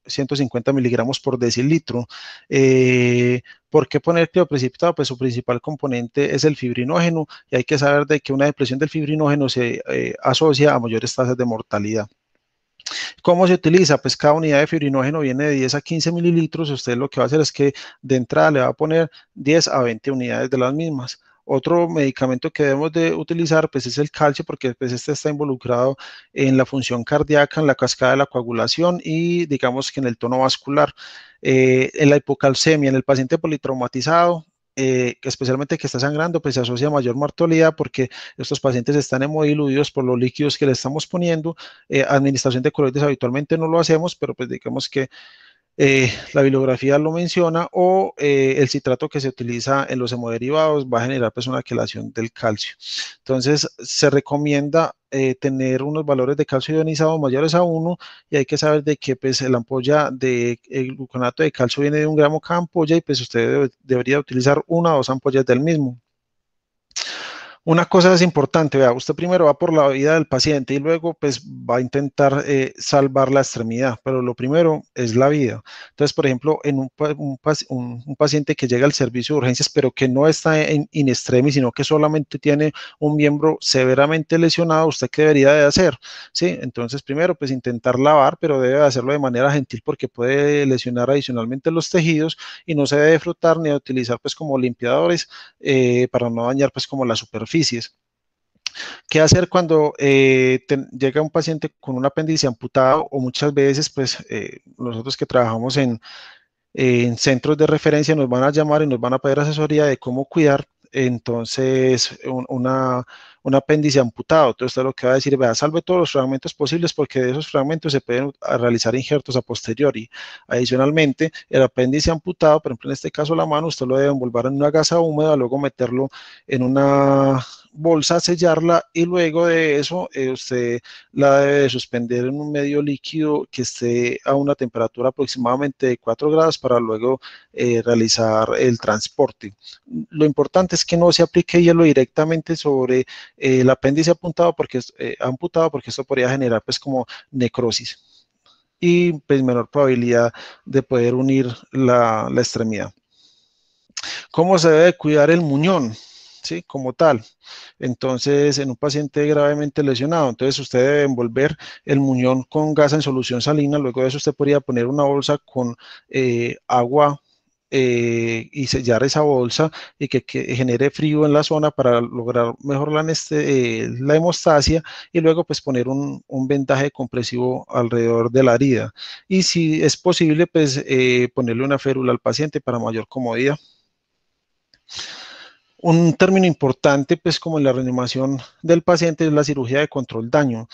150 miligramos por decilitro. Eh, ¿Por qué poner precipitado? Pues su principal componente es el fibrinógeno y hay que saber de que una depresión del fibrinógeno se eh, asocia a mayores tasas de mortalidad. ¿Cómo se utiliza? Pues cada unidad de fibrinógeno viene de 10 a 15 mililitros. Usted lo que va a hacer es que de entrada le va a poner 10 a 20 unidades de las mismas. Otro medicamento que debemos de utilizar pues, es el calcio porque pues, este está involucrado en la función cardíaca, en la cascada de la coagulación y digamos que en el tono vascular. Eh, en la hipocalcemia, en el paciente politraumatizado, eh, especialmente que está sangrando, pues se asocia a mayor mortalidad porque estos pacientes están hemodiluidos por los líquidos que le estamos poniendo. Eh, administración de coloides habitualmente no lo hacemos, pero pues digamos que eh, la bibliografía lo menciona, o eh, el citrato que se utiliza en los hemoderivados va a generar pues, una quelación del calcio. Entonces se recomienda eh, tener unos valores de calcio ionizado mayores a uno y hay que saber de que pues, la ampolla de el gluconato de calcio viene de un gramo cada ampolla y pues usted debería utilizar una o dos ampollas del mismo. Una cosa es importante, vea, usted primero va por la vida del paciente y luego pues va a intentar eh, salvar la extremidad, pero lo primero es la vida. Entonces, por ejemplo, en un, paciente que llega al servicio de urgencias, pero que no está en in extremis, sino que solamente tiene un miembro severamente lesionado, ¿usted qué debería de hacer? Sí, entonces primero pues intentar lavar, pero debe hacerlo de manera gentil porque puede lesionar adicionalmente los tejidos y no se debe frotar ni utilizar pues como limpiadores eh, para no dañar pues como la superficie ¿Qué hacer cuando eh, llega un paciente con un apéndice amputado o muchas veces, pues eh, nosotros que trabajamos en, centros de referencia nos van a llamar y nos van a pedir asesoría de cómo cuidar entonces una un apéndice amputado. Entonces, esto lo que va a decir, vea, salve todos los fragmentos posibles porque de esos fragmentos se pueden realizar injertos a posteriori. Adicionalmente, el apéndice amputado, por ejemplo, en este caso la mano, usted lo debe envolver en una gasa húmeda, luego meterlo en una bolsa, sellarla y luego de eso eh, usted la debe suspender en un medio líquido que esté a una temperatura aproximadamente de 4 grados para luego eh, realizar el transporte. Lo importante es que no se aplique hielo directamente sobre eh, el apéndice apuntado porque, eh, amputado porque esto podría generar pues como necrosis y pues menor probabilidad de poder unir la, extremidad. ¿Cómo se debe cuidar el muñón? ¿Sí? Como tal. Entonces, en un paciente gravemente lesionado, entonces usted debe envolver el muñón con gas en solución salina, luego de eso usted podría poner una bolsa con eh, agua eh, y sellar esa bolsa y que, genere frío en la zona para lograr mejor la, eh, la hemostasia y luego pues poner un, un, vendaje compresivo alrededor de la herida. Y si es posible pues eh, ponerle una férula al paciente para mayor comodidad. Un término importante pues como en la reanimación del paciente es la cirugía de control daño.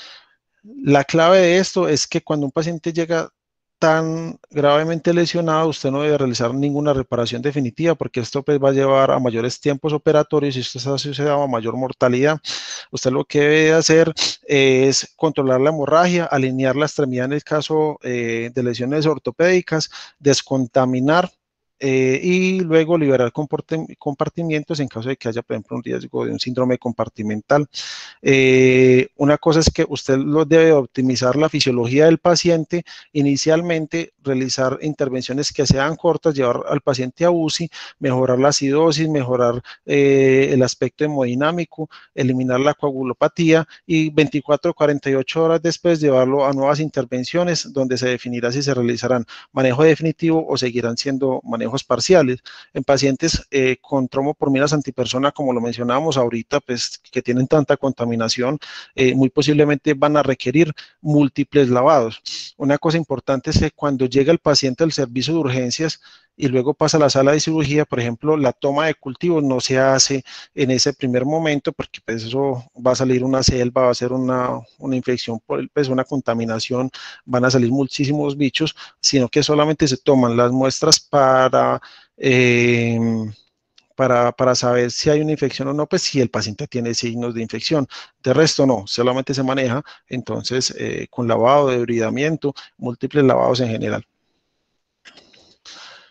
La clave de esto es que cuando un paciente llega tan gravemente lesionado, usted no debe realizar ninguna reparación definitiva porque esto pues, va a llevar a mayores tiempos operatorios y esto está asociado a mayor mortalidad. Usted lo que debe hacer es controlar la hemorragia, alinear la extremidad en el caso eh, de lesiones ortopédicas, descontaminar eh, y luego liberar compartimientos en caso de que haya, por ejemplo, un riesgo de un síndrome compartimental. Eh, una cosa es que usted lo debe optimizar la fisiología del paciente, inicialmente realizar intervenciones que sean cortas, llevar al paciente a UCI, mejorar la acidosis, mejorar eh, el aspecto hemodinámico, eliminar la coagulopatía y 24 o 48 horas después llevarlo a nuevas intervenciones donde se definirá si se realizarán manejo definitivo o seguirán siendo manejo parciales. En pacientes eh, con tromoporminas antipersona, como lo mencionábamos ahorita, pues que tienen tanta contaminación, eh, muy posiblemente van a requerir múltiples lavados. Una cosa importante es que cuando llega el paciente al servicio de urgencias, y luego pasa a la sala de cirugía, por ejemplo, la toma de cultivos no se hace en ese primer momento porque pues eso va a salir una selva, va a ser una, infección, por pues una contaminación, van a salir muchísimos bichos, sino que solamente se toman las muestras em, para... para, saber si hay una infección o no, pues si el paciente tiene signos de infección. De resto no, solamente se maneja entonces eh, con lavado, debridamiento, múltiples lavados en general.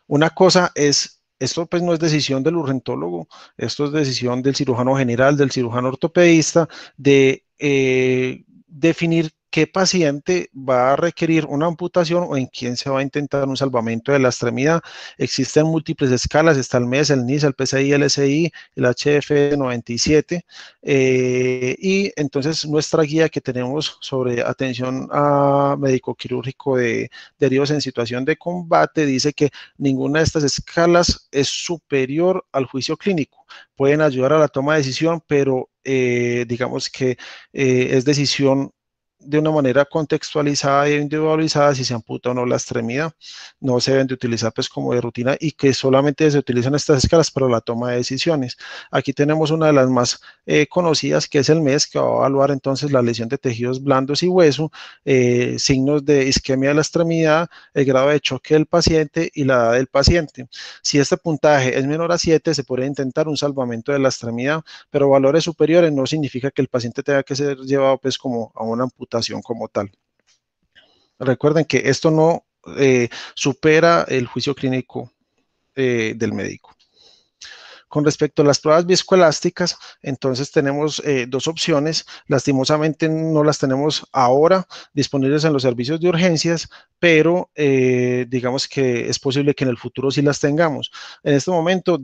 Una cosa es, esto pues no es decisión del urgentólogo, esto es decisión del cirujano general, del cirujano ortopedista, de eh, definir qué paciente va a requerir una amputación o en quién se va a intentar un salvamento de la extremidad. Existen múltiples escalas, está el MES, el NIS, el PCI, el SI, el HF97. Eh, y entonces nuestra guía que tenemos sobre atención a médico quirúrgico de, heridos en situación de combate dice que ninguna de estas escalas es superior al juicio clínico. Pueden ayudar a la toma de decisión, pero eh, digamos que eh, es decisión de una manera contextualizada e individualizada si se amputa o no la extremidad. No se deben de utilizar pues como de rutina y que solamente se utilizan estas escalas para la toma de decisiones. Aquí tenemos una de las más eh, conocidas que es el MES que va a evaluar entonces la lesión de tejidos blandos y hueso, eh, signos de isquemia de la extremidad, el grado de choque del paciente y la edad del paciente. Si este puntaje es menor a 7 se puede intentar un salvamento de la extremidad, pero valores superiores no significa que el paciente tenga que ser llevado pues como a una amputación como tal. Recuerden que esto no eh, supera el juicio clínico eh, del médico. Con respecto a las pruebas viscoelásticas, entonces tenemos eh, dos opciones. Lastimosamente no las tenemos ahora disponibles en los servicios de urgencias, pero digamos que es posible que en el futuro sí las tengamos. En este momento,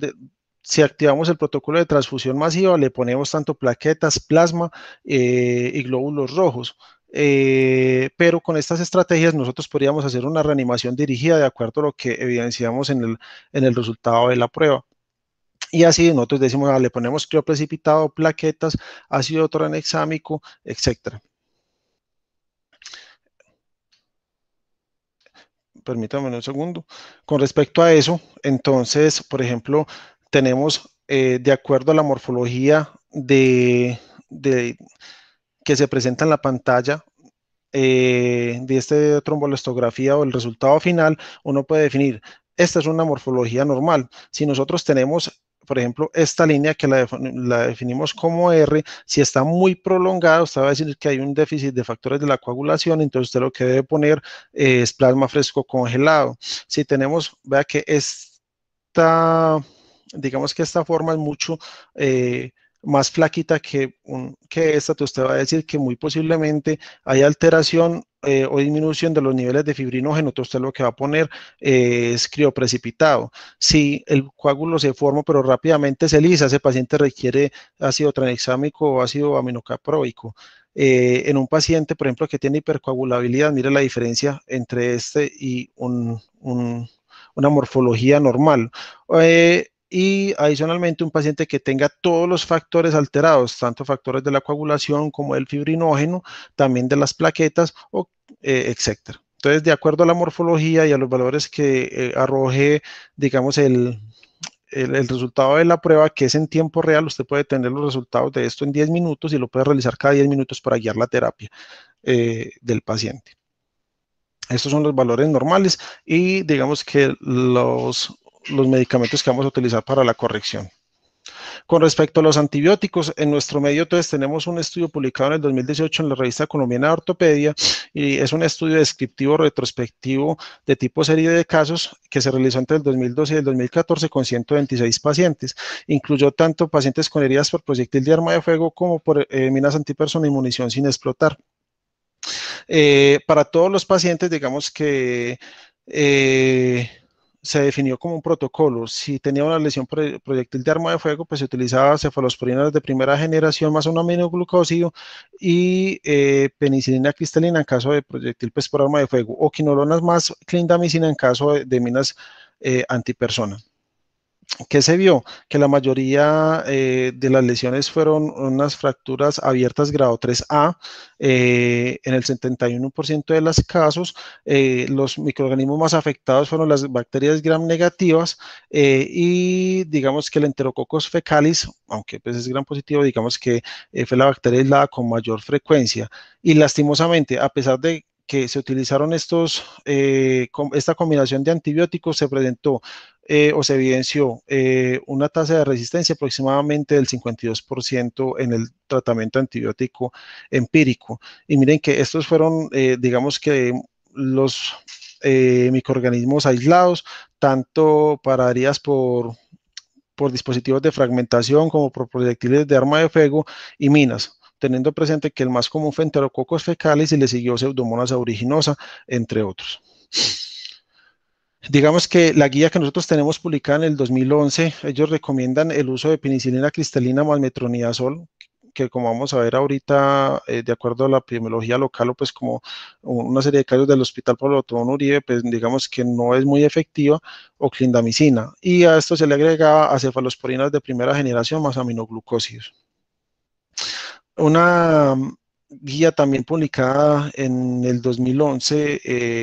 si activamos el protocolo de transfusión masiva, le ponemos tanto plaquetas, plasma y glóbulos rojos. Eh, pero con estas estrategias nosotros podríamos hacer una reanimación dirigida de acuerdo a lo que evidenciamos en el, en el resultado de la prueba. Y así nosotros decimos, ah, le ponemos crioprecipitado, plaquetas, ácido tranexámico, etc. Permítanme un segundo. Con respecto a eso, entonces, por ejemplo, tenemos eh, de acuerdo a la morfología de que se presenta en la pantalla eh, de esta trombolestografía o el resultado final, uno puede definir, esta es una morfología normal. Si nosotros tenemos, por ejemplo, esta línea que la, definimos como R, si está muy prolongado usted va a decir que hay un déficit de factores de la coagulación, entonces usted lo que debe poner eh, es plasma fresco congelado. Si tenemos, vea que esta, digamos que esta forma es mucho... Eh, más flaquita que, que esta, usted va a decir que muy posiblemente hay alteración eh, o disminución de los niveles de fibrinógeno, entonces usted lo que va a poner eh, es crioprecipitado. Si el coágulo se forma pero rápidamente se lisa, ese paciente requiere ácido tranexámico o ácido aminocaproico. Eh, en un paciente, por ejemplo, que tiene hipercoagulabilidad, mire la diferencia entre este y una morfología normal. Eh, y adicionalmente un paciente que tenga todos los factores alterados, tanto factores de la coagulación como del fibrinógeno, también de las plaquetas, o, eh, etc. Entonces, de acuerdo a la morfología y a los valores que eh, arroje, digamos, el, resultado de la prueba, que es en tiempo real, usted puede tener los resultados de esto en 10 minutos y lo puede realizar cada 10 minutos para guiar la terapia eh, del paciente. Estos son los valores normales y digamos que los los medicamentos que vamos a utilizar para la corrección. Con respecto a los antibióticos, en nuestro medio entonces tenemos un estudio publicado en el 2018 en la revista Colombiana de Ortopedia y es un estudio descriptivo retrospectivo de tipo serie de casos que se realizó entre el 2012 y el 2014 con 126 pacientes. Incluyó tanto pacientes con heridas por proyectil de arma de fuego como por eh, minas antipersona y munición sin explotar. Eh, para todos los pacientes, digamos que... Eh, se definió como un protocolo. Si tenía una lesión por proyectil de arma de fuego, pues se utilizaba cefalosporinas de primera generación más un aminoglucósido y eh, penicilina cristalina en caso de proyectil pues, por arma de fuego o quinolonas más clindamicina en caso de, minas antipersonas. Eh, antipersona. ¿Qué se vio? Que la mayoría eh, de las lesiones fueron unas fracturas abiertas grado 3A. Eh, en el 71% de los casos, eh, los microorganismos más afectados fueron las bacterias gram negativas y digamos que el enterococcus fecalis, aunque pues es gram positivo, digamos que fue la bacteria aislada con mayor frecuencia. Y lastimosamente, a pesar de que se utilizaron estos, eh, esta combinación de antibióticos se presentó eh, o se evidenció eh, una tasa de resistencia aproximadamente del 52% en el tratamiento antibiótico empírico. Y miren que estos fueron, digamos que los microorganismos aislados, tanto para áreas por por dispositivos de fragmentación como por proyectiles de arma de fuego y minas teniendo presente que el más común fue enterococos fecales y le siguió Pseudomonas aeruginosa, entre otros. Digamos que la guía que nosotros tenemos publicada en el 2011, ellos recomiendan el uso de penicilina cristalina más metronidazol, que como vamos a ver ahorita, eh, de acuerdo a la epidemiología local, pues como una serie de casos del Hospital por Otón Uribe, pues digamos que no es muy efectiva, o clindamicina. Y a esto se le agrega acefalosporinas de primera generación más aminoglucósidos. Una mm, guía también publicada en el 2011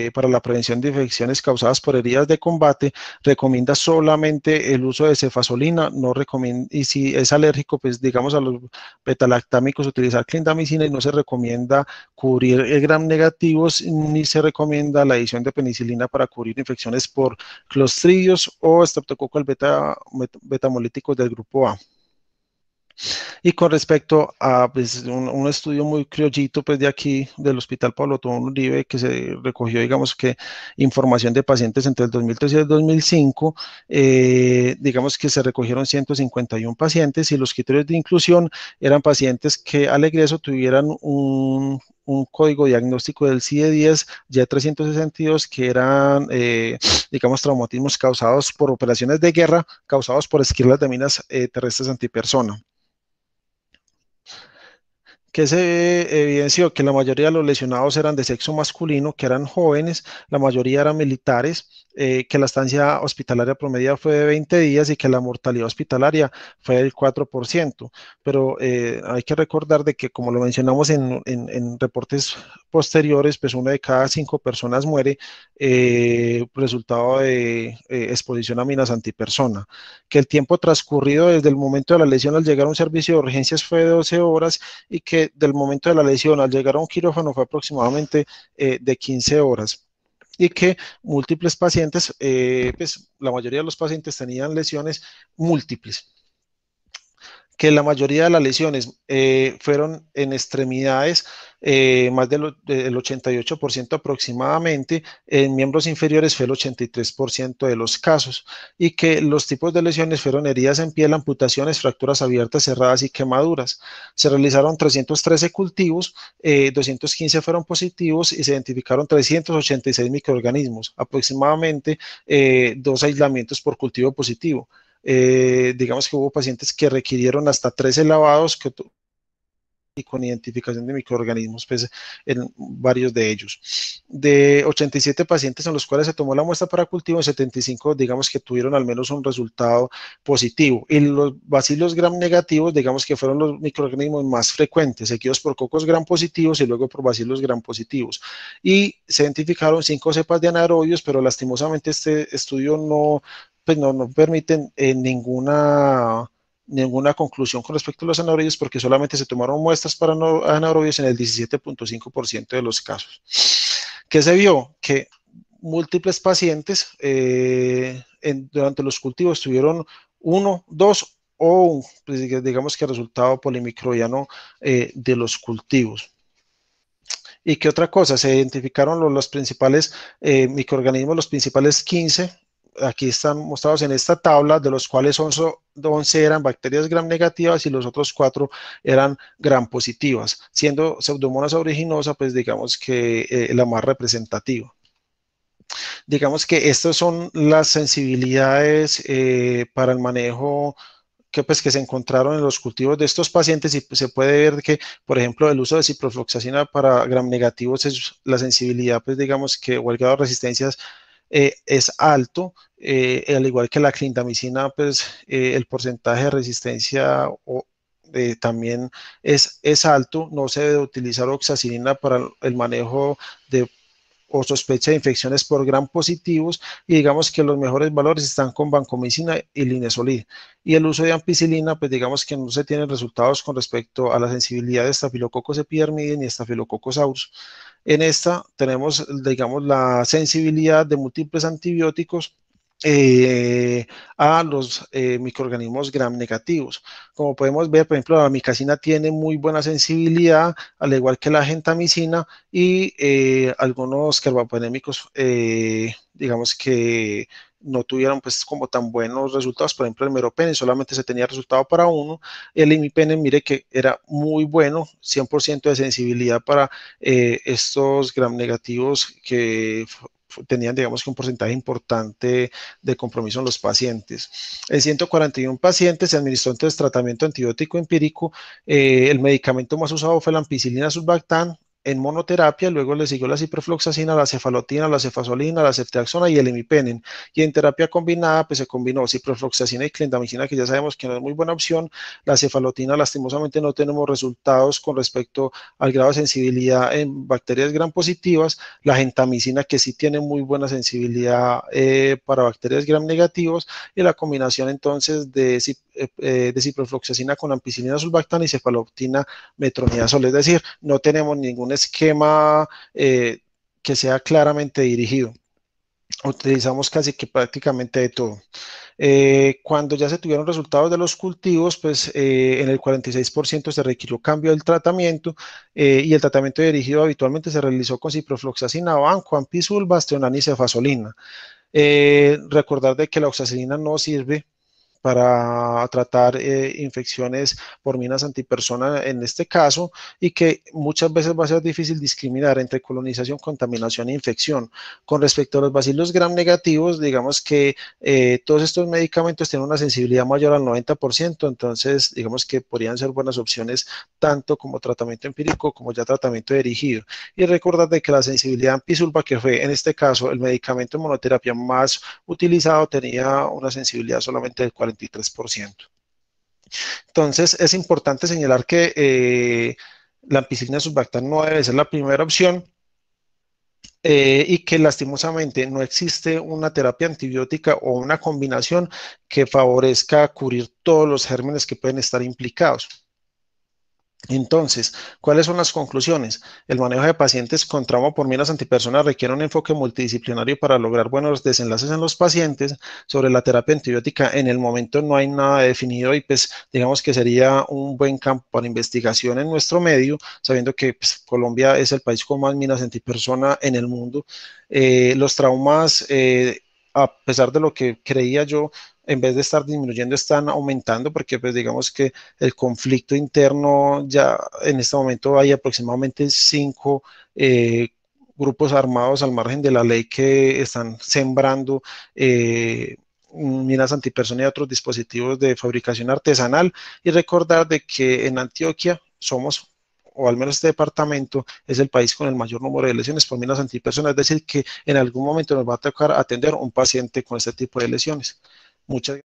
eh, para la prevención de infecciones causadas por heridas de combate recomienda solamente el uso de cefasolina, no recomienda, y si es alérgico, pues digamos a los betalactámicos utilizar clindamicina y no se recomienda cubrir el gram negativos ni se recomienda la adición de penicilina para cubrir infecciones por clostridios o estreptococos beta, betamolíticos del grupo A. Y con respecto a pues, un, estudio muy criollito pues, de aquí, del Hospital Pablo Tomón Uribe, que se recogió, digamos que, información de pacientes entre el 2003 y el 2005, eh, digamos que se recogieron 151 pacientes y los criterios de inclusión eran pacientes que al egreso tuvieran un, código diagnóstico del CIE-10 e ya 362 que eran, eh, digamos, traumatismos causados por operaciones de guerra, causados por esquirlas de minas eh, terrestres antipersona que se evidenció que la mayoría de los lesionados eran de sexo masculino, que eran jóvenes, la mayoría eran militares, eh, que la estancia hospitalaria promedio fue de 20 días y que la mortalidad hospitalaria fue del 4%. Pero eh, hay que recordar de que, como lo mencionamos en, reportes posteriores, pues una de cada cinco personas muere eh, resultado de exposición a minas antipersona, que el tiempo transcurrido desde el momento de la lesión al llegar a un servicio de urgencias fue de 12 horas y que del momento de la lesión al llegar a un quirófano fue aproximadamente eh, de 15 horas y que múltiples pacientes, eh, pues la mayoría de los pacientes tenían lesiones múltiples que la mayoría de las lesiones eh, fueron en extremidades, eh, más del, 88% aproximadamente, en miembros inferiores fue el 83% de los casos, y que los tipos de lesiones fueron heridas en piel, amputaciones, fracturas abiertas, cerradas y quemaduras. Se realizaron 313 cultivos, 215 eh, fueron positivos y se identificaron 386 microorganismos, aproximadamente dos aislamientos por cultivo positivo. Eh, digamos que hubo pacientes que requirieron hasta 13 lavados, que, con identificación de microorganismos pues, en varios de ellos. De 87 pacientes en los cuales se tomó la muestra para cultivo, 75 digamos que tuvieron al menos un resultado positivo. Y los bacilos gram negativos, digamos que fueron los microorganismos más frecuentes, seguidos por cocos gram positivos y luego por bacilos gram positivos. Y se identificaron cinco cepas de anaerobios, pero lastimosamente este estudio no, pues no, nos permiten eh, ninguna ninguna conclusión con respecto a los anaerobios porque solamente se tomaron muestras para anaerobios en el 17.5% de los casos. ¿Qué se vio? Que múltiples pacientes eh, durante los cultivos tuvieron uno, dos o un, pues, digamos que resultado polimicrobiano eh, de los cultivos. ¿Y qué otra cosa? Se identificaron los, principales eh, microorganismos, los principales 15 aquí están mostrados en esta tabla, de los cuales 11 eran bacterias gram negativas y los otros 4 eran gram positivas, siendo pseudomonas originosa, pues digamos que eh, la más representativa. Digamos que estas son las sensibilidades eh, para el manejo que, pues, que se encontraron en los cultivos de estos pacientes y pues, se puede ver que, por ejemplo, el uso de ciprofloxacina para gram negativos es la sensibilidad, pues digamos que, o de resistencias eh, es alto, eh, al igual que la clindamicina, pues eh, el porcentaje de resistencia también es, es alto, no se debe utilizar oxacilina para el manejo de o sospecha de infecciones por gran positivos y digamos que los mejores valores están con vancomicina y linesolid. Y el uso de ampicilina, pues digamos que no se tienen resultados con respecto a la sensibilidad de estafilococos epidermidis y estafilococos aureus. En esta tenemos, digamos, la sensibilidad de múltiples antibióticos eh, a los eh, microorganismos gram negativos. Como podemos ver, por ejemplo, la micacina tiene muy buena sensibilidad, al igual que la gentamicina y eh, algunos carbapenémicos, digamos que no tuvieron pues como tan buenos resultados, por ejemplo el meropenem solamente se tenía resultado para uno, el imipenem mire que era muy bueno, 100% de sensibilidad para eh, estos gram negativos que tenían, digamos, que un porcentaje importante de compromiso en los pacientes. En 141 pacientes se administró entonces tratamiento antibiótico empírico. Eh, el medicamento más usado fue la ampicilina subbactan, en monoterapia, luego le siguió la ciprofloxacina, la cefalotina, la cefasolina, la ceftriaxona y el imipenem. Y en terapia combinada, pues se combinó ciprofloxacina y clindamicina, que ya sabemos que no es muy buena opción. La cefalotina, lastimosamente, no tenemos resultados con respecto al grado de sensibilidad en bacterias gram positivas. La gentamicina, que sí tiene muy buena sensibilidad eh, para bacterias gram negativos. Y la combinación entonces de, eh, eh, ciprofloxacina con ampicilina sulbactana y cefalotina metronidazol. Es decir, no tenemos ninguna esquema eh, que sea claramente dirigido. Utilizamos casi que prácticamente de todo. Eh, cuando ya se tuvieron resultados de los cultivos, pues eh, en el 46% se requirió cambio del tratamiento y el tratamiento dirigido habitualmente se realizó con ciprofloxacina, banco, ampisul, bastionanicefasolina. y cefasolina. recordar de que la oxacilina no sirve para tratar eh, infecciones por minas antipersona en este caso y que muchas veces va a ser difícil discriminar entre colonización, contaminación e infección. Con respecto a los bacilos gram negativos, digamos que eh, todos estos medicamentos tienen una sensibilidad mayor al 90%, entonces digamos que podrían ser buenas opciones tanto como tratamiento empírico como ya tratamiento dirigido. Y recordad que la sensibilidad ampisulva, que fue en este caso el medicamento monoterapia más utilizado, tenía una sensibilidad solamente del 40%. Entonces, es importante señalar que eh, la ampicilina subacta no debe ser la primera opción eh, y que lastimosamente no existe una terapia antibiótica o una combinación que favorezca cubrir todos los gérmenes que pueden estar implicados. Entonces, ¿cuáles son las conclusiones? El manejo de pacientes con trauma por minas antipersonas requiere un enfoque multidisciplinario para lograr buenos desenlaces en los pacientes. Sobre la terapia antibiótica, en el momento no hay nada definido y pues digamos que sería un buen campo para investigación en nuestro medio, sabiendo que pues, Colombia es el país con más minas antipersona en el mundo. Eh, los traumas... Eh, a pesar de lo que creía yo, en vez de estar disminuyendo, están aumentando, porque pues digamos que el conflicto interno ya en este momento hay aproximadamente cinco eh, grupos armados al margen de la ley que están sembrando. Eh, minas antipersona y otros dispositivos de fabricación artesanal y recordar de que en Antioquia somos o al menos este departamento es el país con el mayor número de lesiones por minas antipersonas, es decir, que en algún momento nos va a tocar atender un paciente con este tipo de lesiones. Muchas gracias.